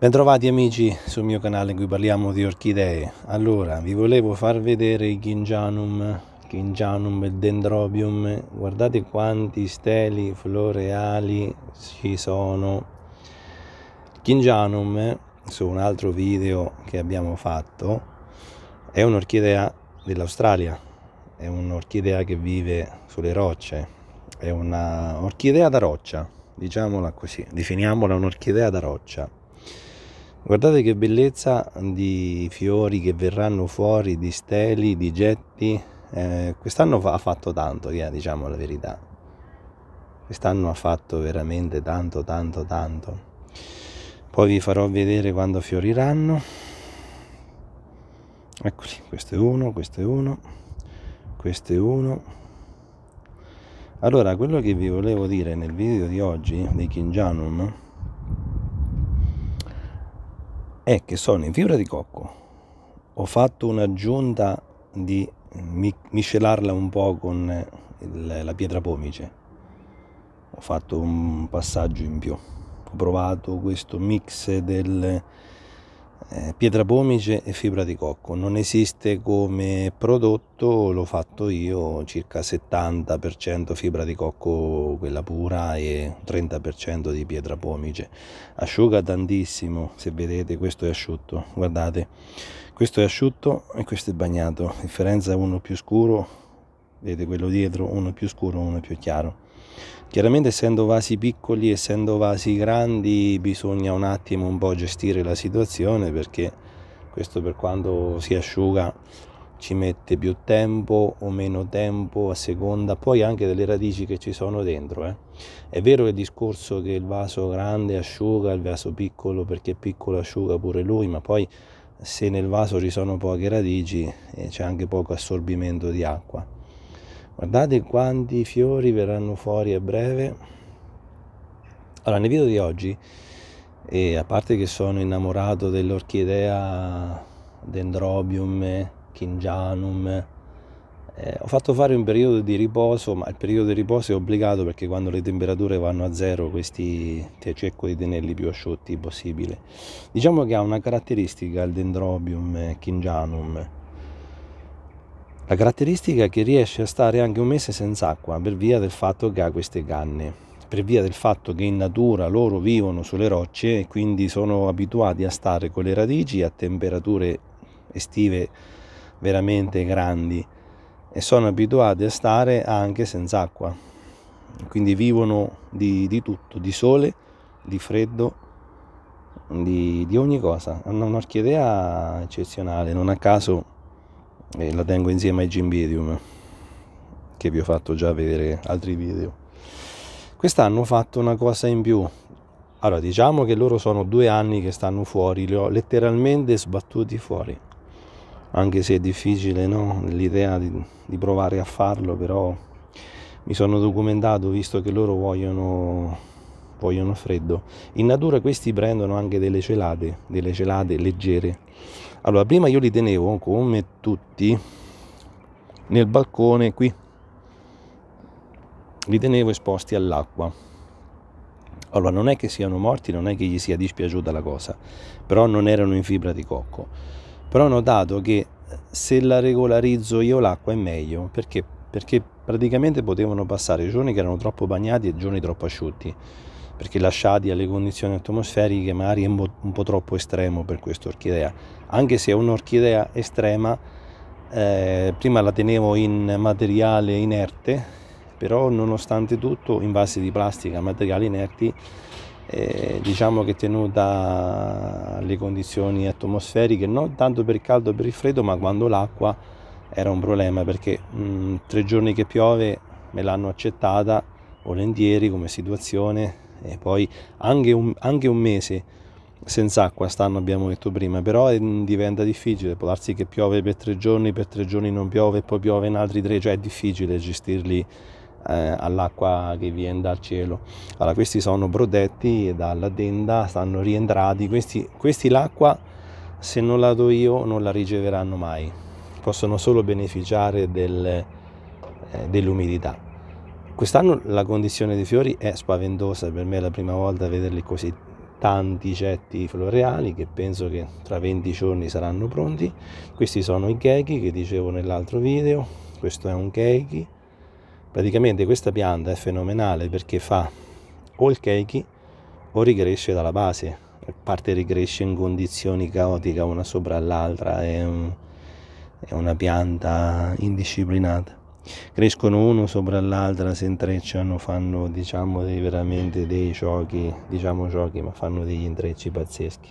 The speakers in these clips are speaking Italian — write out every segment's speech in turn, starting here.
Bentrovati amici sul mio canale in cui parliamo di orchidee. Allora, vi volevo far vedere il Gingianum, Gingianum e Dendrobium. Guardate quanti steli floreali ci sono. Gingianum, su un altro video che abbiamo fatto, è un'orchidea dell'Australia. È un'orchidea che vive sulle rocce. È un'orchidea da roccia, diciamola così. Definiamola un'orchidea da roccia Guardate che bellezza di fiori che verranno fuori, di steli, di getti. Eh, quest'anno ha fatto tanto, yeah, diciamo la verità. Quest'anno ha fatto veramente tanto, tanto, tanto. Poi vi farò vedere quando fioriranno. Eccoli, questo è uno, questo è uno, questo è uno. Allora, quello che vi volevo dire nel video di oggi dei Kinjanum è che sono in fibra di cocco, ho fatto un'aggiunta di miscelarla un po' con la pietra pomice, ho fatto un passaggio in più, ho provato questo mix del eh, pietra pomice e fibra di cocco. Non esiste come prodotto, l'ho fatto io, circa 70% fibra di cocco quella pura e 30% di pietra pomice. Asciuga tantissimo, se vedete questo è asciutto, guardate, questo è asciutto e questo è bagnato, differenza uno più scuro, vedete quello dietro, uno più scuro, uno più chiaro Chiaramente essendo vasi piccoli, essendo vasi grandi, bisogna un attimo un po' gestire la situazione perché questo per quando si asciuga ci mette più tempo o meno tempo a seconda poi anche delle radici che ci sono dentro. Eh. È vero il discorso che il vaso grande asciuga, il vaso piccolo perché piccolo asciuga pure lui, ma poi se nel vaso ci sono poche radici eh, c'è anche poco assorbimento di acqua. Guardate quanti fiori verranno fuori a breve. Allora, nel video di oggi, e a parte che sono innamorato dell'orchidea Dendrobium Kingianum, eh, ho fatto fare un periodo di riposo, ma il periodo di riposo è obbligato perché quando le temperature vanno a zero questi cerco di tenerli più asciutti possibile. Diciamo che ha una caratteristica il Dendrobium Kingianum, la caratteristica è che riesce a stare anche un mese senza acqua per via del fatto che ha queste canne per via del fatto che in natura loro vivono sulle rocce e quindi sono abituati a stare con le radici a temperature estive veramente grandi e sono abituati a stare anche senza acqua. Quindi vivono di, di tutto, di sole, di freddo, di, di ogni cosa. Hanno un'orchidea eccezionale, non a caso e la tengo insieme ai Gimbirium che vi ho fatto già vedere altri video quest'anno ho fatto una cosa in più allora diciamo che loro sono due anni che stanno fuori li ho letteralmente sbattuti fuori anche se è difficile no? l'idea di, di, provare a farlo però mi sono documentato visto che loro vogliono vogliono freddo. In natura questi prendono anche delle celate, delle celate leggere. Allora, prima io li tenevo come tutti nel balcone qui. Li tenevo esposti all'acqua. Allora, non è che siano morti, non è che gli sia dispiaciuta la cosa, però non erano in fibra di cocco. Però ho notato che se la regolarizzo io l'acqua è meglio, perché? Perché praticamente potevano passare giorni che erano troppo bagnati e giorni troppo asciutti perché lasciati alle condizioni atmosferiche magari è un po', un po troppo estremo per questa orchidea. Anche se è un'orchidea estrema, eh, prima la tenevo in materiale inerte, però nonostante tutto in vasi di plastica, materiali inerti, eh, diciamo che tenuta alle condizioni atmosferiche, non tanto per il caldo e per il freddo, ma quando l'acqua era un problema, perché mh, mm, tre giorni che piove me l'hanno accettata volentieri come situazione e poi anche un, anche un mese senza acqua stanno abbiamo detto prima però eh, diventa difficile può darsi che piove per tre giorni per tre giorni non piove e poi piove in altri tre cioè è difficile gestirli eh, all'acqua che viene dal cielo allora questi sono protetti dalla tenda stanno rientrati questi, questi l'acqua se non la do io non la riceveranno mai possono solo beneficiare del, eh, dell'umidità Quest'anno la condizione dei fiori è spaventosa, per me è la prima volta a vederli così tanti getti floreali che penso che tra 20 giorni saranno pronti. Questi sono i keiki che dicevo nell'altro video, questo è un keiki. Praticamente questa pianta è fenomenale perché fa o il keiki o ricresce dalla base, a parte ricresce in condizioni caotiche una sopra l'altra, è, un, è una pianta indisciplinata crescono uno sopra l'altra, si intrecciano, fanno diciamo dei, veramente dei giochi, diciamo giochi, ma fanno degli intrecci pazzeschi.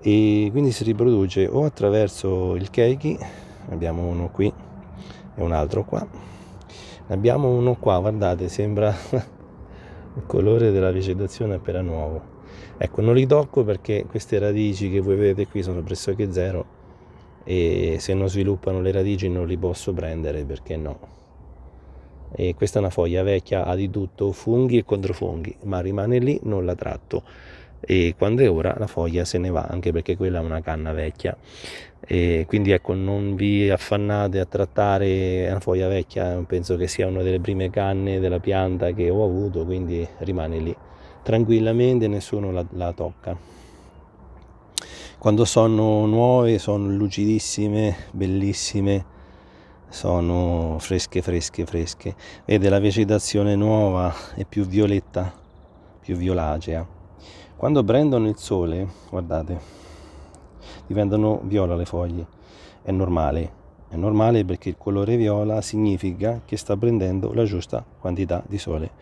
E quindi si riproduce o attraverso il keiki, abbiamo uno qui e un altro qua. Abbiamo uno qua, guardate, sembra il colore della vegetazione appena nuovo. Ecco, non li tocco perché queste radici che voi vedete qui sono pressoché zero e se non sviluppano le radici non li posso prendere perché no. E questa è una foglia vecchia, ha di tutto funghi e controfunghi, ma rimane lì, non la tratto e quando è ora la foglia se ne va anche perché quella è una canna vecchia e quindi ecco non vi affannate a trattare una foglia vecchia penso che sia una delle prime canne della pianta che ho avuto quindi rimane lì tranquillamente nessuno la, la tocca quando sono nuove sono lucidissime, bellissime, sono fresche, fresche, fresche. Vede la vegetazione nuova è più violetta, più violacea. Quando prendono il sole, guardate, diventano viola le foglie. È normale, è normale perché il colore viola significa che sta prendendo la giusta quantità di sole.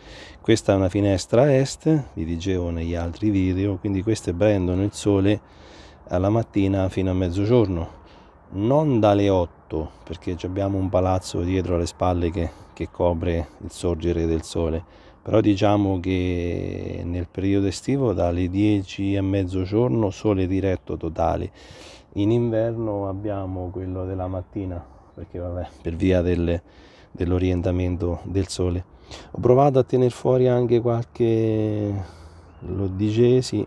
Questa è una finestra est, vi dicevo negli altri video, quindi queste prendono il sole alla mattina fino a mezzogiorno, non dalle 8 perché abbiamo un palazzo dietro alle spalle che, che copre il sorgere del sole, però diciamo che nel periodo estivo dalle 10 a mezzogiorno sole diretto totale, in inverno abbiamo quello della mattina perché vabbè per via del, dell'orientamento del sole. Ho provato a tenere fuori anche qualche, lo dicesi,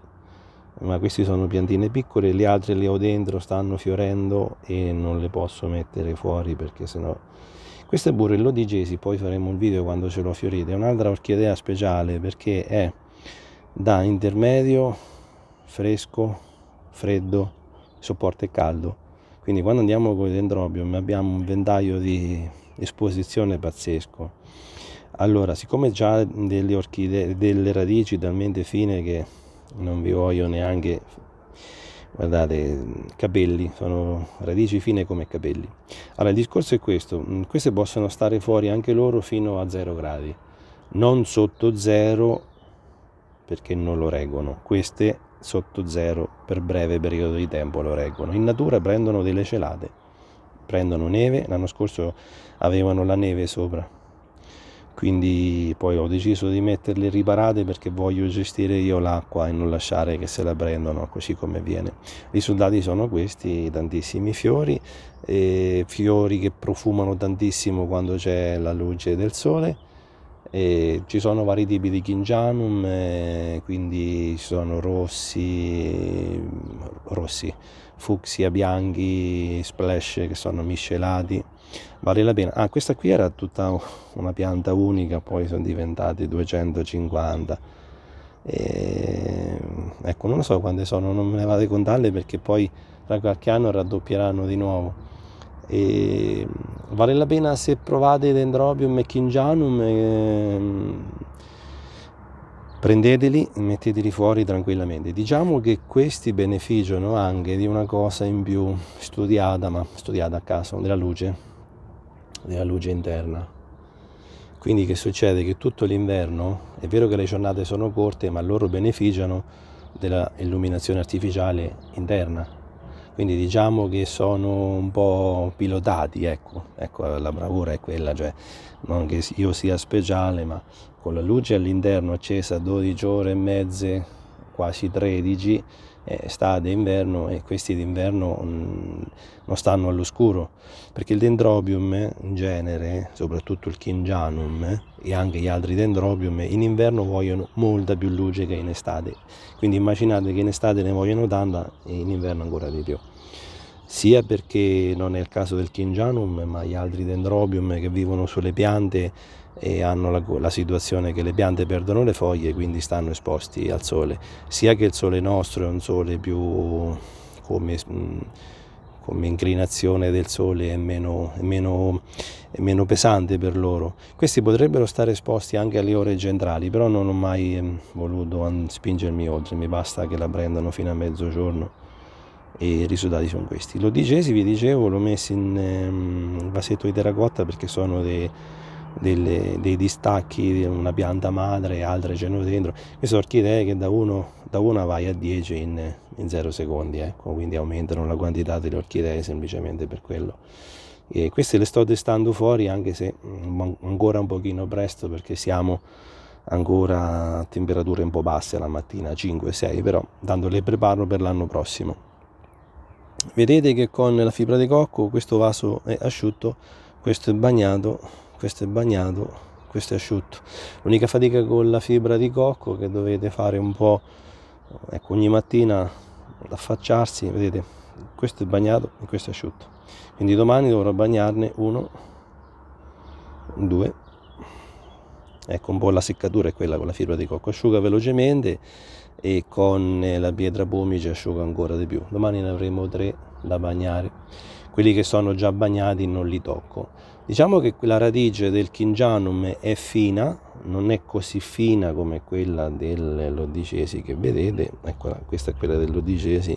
ma queste sono piantine piccole, le altre le ho dentro, stanno fiorendo e non le posso mettere fuori perché sennò... Questo è burrillo di Gesi, poi faremo un video quando ce l'ho fiorite, è un'altra orchidea speciale perché è da intermedio, fresco, freddo, sopporta il caldo. Quindi quando andiamo con il dendrobium abbiamo un ventaglio di esposizione pazzesco. Allora, siccome già delle orchidee, delle radici talmente fine che non vi voglio neanche guardate capelli sono radici fine come capelli allora il discorso è questo mm, queste possono stare fuori anche loro fino a 0 gradi non sotto 0 perché non lo reggono queste sotto 0 per breve periodo di tempo lo reggono in natura prendono delle celate prendono neve l'anno scorso avevano la neve sopra quindi poi ho deciso di metterle riparate perché voglio gestire io l'acqua e non lasciare che se la prendano così come viene. I risultati sono questi, tantissimi fiori, fiori che profumano tantissimo quando c'è la luce del sole. E ci sono vari tipi di Kinjanum, quindi ci sono rossi, rossi fucsia, bianchi, splash che sono miscelati, vale la pena. Ah, questa qui era tutta una pianta unica, poi sono diventati 250. E... Ecco, non so quante sono, non me ne vado a contarle perché poi tra qualche anno raddoppieranno di nuovo. E... Vale la pena se provate Dendrobium e Kinjanum. E ehm, prendeteli e metteteli fuori tranquillamente. Diciamo che questi beneficiano anche di una cosa in più studiata, ma studiata a caso, della luce, della luce interna. Quindi che succede? Che tutto l'inverno, è vero che le giornate sono corte, ma loro beneficiano dell'illuminazione artificiale interna. Quindi diciamo che sono un po' pilotati, ecco, ecco la bravura è quella, cioè non che io sia speciale, ma con la luce all'interno accesa 12 ore e mezze, quasi 13, eh, sta d'inverno e questi d'inverno mm, non stanno all'oscuro, perché il dendrobium in genere, soprattutto il kinjanum e anche gli altri dendrobium, in inverno vogliono molta più luce che in estate, quindi immaginate che in estate ne vogliono tanta e in inverno ancora di più sia perché non è il caso del Kingianum, ma gli altri dendrobium che vivono sulle piante e hanno la, la, situazione che le piante perdono le foglie e quindi stanno esposti al sole, sia che il sole nostro è un sole più come, mm, come inclinazione del sole è meno, è, meno, è meno, pesante per loro. Questi potrebbero stare esposti anche alle ore centrali, però non ho mai mm, voluto spingermi oltre, mi basta che la prendano fino a mezzogiorno e i risultati sono questi. L'odicesi, vi dicevo, l'ho messo in um, vasetto di terracotta perché sono dei, delle, dei distacchi, una pianta madre, e altre c'erano dentro. Queste orchidee che da, uno, da una vai a 10 in, in 0 secondi, ecco, quindi aumentano la quantità delle orchidee semplicemente per quello. E queste le sto testando fuori anche se mm, ancora un pochino presto perché siamo ancora a temperature un po' basse la mattina, 5-6, però tanto le preparo per l'anno prossimo vedete che con la fibra di cocco questo vaso è asciutto questo è bagnato questo è bagnato questo è asciutto l'unica fatica con la fibra di cocco che dovete fare un po ecco ogni mattina ad affacciarsi vedete questo è bagnato e questo è asciutto quindi domani dovrò bagnarne uno due Ecco, un po' la seccatura è quella con la fibra di cocco, asciuga velocemente e con eh, la pietra pomice asciuga ancora di più. Domani ne avremo tre da bagnare. Quelli che sono già bagnati non li tocco. Diciamo che la radice del Kingianum è fina, non è così fina come quella dell'Odicesi che vedete, eccola, questa è quella dell'Odicesi,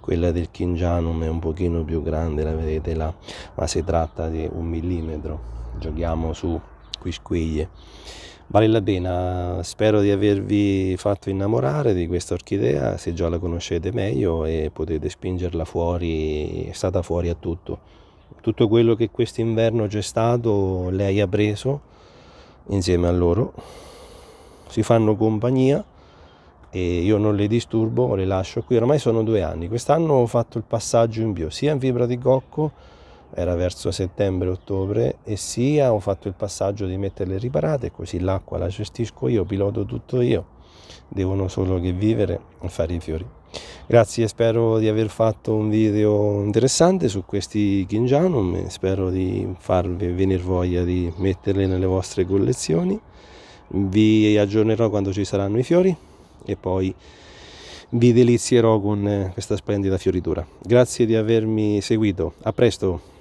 quella del Kingianum è un pochino più grande, la vedete là, ma si tratta di un millimetro. Giochiamo su quisquiglie. Vale la pena, spero di avervi fatto innamorare di questa orchidea, se già la conoscete meglio e potete spingerla fuori, è stata fuori a tutto. Tutto quello che quest'inverno c'è stato lei ha preso insieme a loro, si fanno compagnia e io non le disturbo, le lascio qui, ormai sono due anni, quest'anno ho fatto il passaggio in bio sia in fibra di cocco era verso settembre-ottobre e sia ho fatto il passaggio di metterle riparate così l'acqua la gestisco io, piloto tutto io, devono solo che vivere e fare i fiori. Grazie, spero di aver fatto un video interessante su questi Kinjanum spero di farvi venire voglia di metterle nelle vostre collezioni. Vi aggiornerò quando ci saranno i fiori e poi vi delizierò con questa splendida fioritura. Grazie di avermi seguito, a presto!